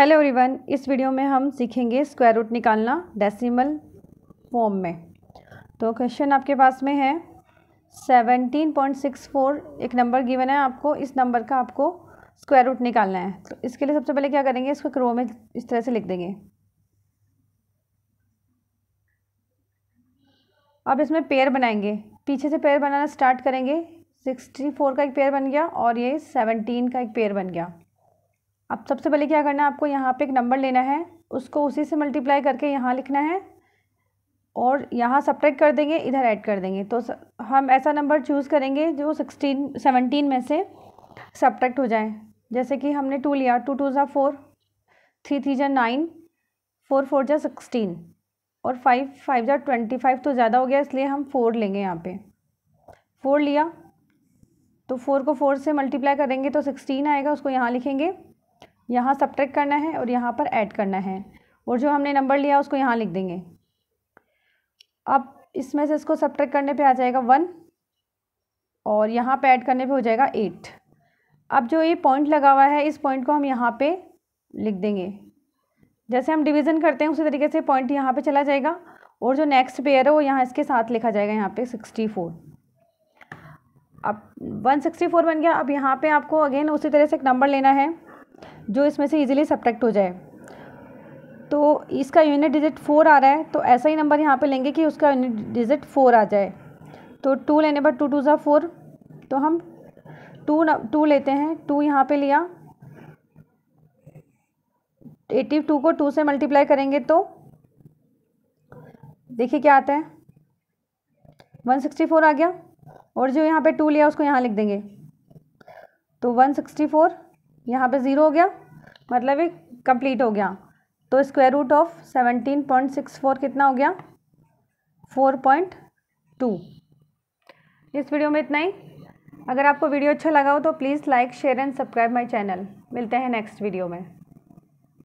hello everyone इस video में हम सीखेंगे स्क्वायर रूट निकालना डेसिमल फॉर्म में तो क्वेश्चन आपके पास में है सेवनटीन पॉइंट सिक्स फोर एक नंबर गिवन है आपको इस नंबर का आपको स्क्वायर रूट निकालना है तो इसके लिए सबसे पहले क्या करेंगे इसको क्रो में इस तरह से लिख देंगे अब इसमें पेयर बनाएंगे पीछे से पेयर बनाना स्टार्ट करेंगे सिक्सटी फोर का एक पेयर बन गया और ये सेवनटीन का एक पेयर बन गया अब सबसे पहले क्या करना है आपको यहाँ पे एक नंबर लेना है उसको उसी से मल्टीप्लाई करके यहाँ लिखना है और यहाँ सप्रेक्ट कर देंगे इधर ऐड कर देंगे तो हम ऐसा नंबर चूज़ करेंगे जो सिक्सटीन सेवनटीन में से सप्रेक्ट हो जाए जैसे कि हमने टू लिया टू टू ज़ा फोर थ्री थ्री ज़ा नाइन फोर फोर ज़ा सिक्सटीन और फाइव फाइव ज़ा ट्वेंटी फाइव तो ज़्यादा हो गया इसलिए हम फोर लेंगे यहाँ पे फोर लिया तो फोर को फोर से मल्टीप्लाई करेंगे तो सिक्सटीन आएगा उसको यहाँ लिखेंगे यहाँ सब्ट्रैक्ट करना है और यहाँ पर ऐड करना है और जो हमने नंबर लिया उसको यहाँ लिख देंगे अब इसमें से इसको सब्ट्रैक्ट करने पे आ जाएगा वन और यहाँ पे ऐड करने पे हो जाएगा एट अब जो ये पॉइंट लगा हुआ है इस पॉइंट को हम यहाँ पे लिख देंगे जैसे हम डिवीज़न करते हैं उसी तरीके से पॉइंट यहाँ पे चला जाएगा और जो नेक्स्ट पेयर है वो यहाँ इसके साथ लिखा जाएगा यहाँ पे सिक्सटी फोर अब वन सिक्सटी फोर बन गया अब यहाँ पे आपको अगेन उसी तरह से एक नंबर लेना है जो इसमें से इजीली सब्ट्रैक्ट हो जाए तो इसका यूनिट डिजिट फोर आ रहा है तो ऐसा ही नंबर यहाँ पे लेंगे कि उसका यूनिट डिजिट फोर आ जाए तो टू लेने पर टू टू ज़ा फोर तो हम टू टू लेते हैं टू यहाँ पे लिया एटी टू को टू से मल्टीप्लाई करेंगे तो देखिए क्या आता है वन सिक्सटी फोर आ गया और जो यहाँ पे टू लिया उसको यहाँ लिख देंगे तो वन सिक्सटी फोर यहाँ पे ज़ीरो हो गया मतलब ये कंप्लीट हो गया तो square root of seventeen point six four कितना हो गया फोर पॉइंट टू इस वीडियो में इतना ही अगर आपको वीडियो अच्छा लगा हो तो please like share and subscribe my channel मिलते हैं नेक्स्ट वीडियो में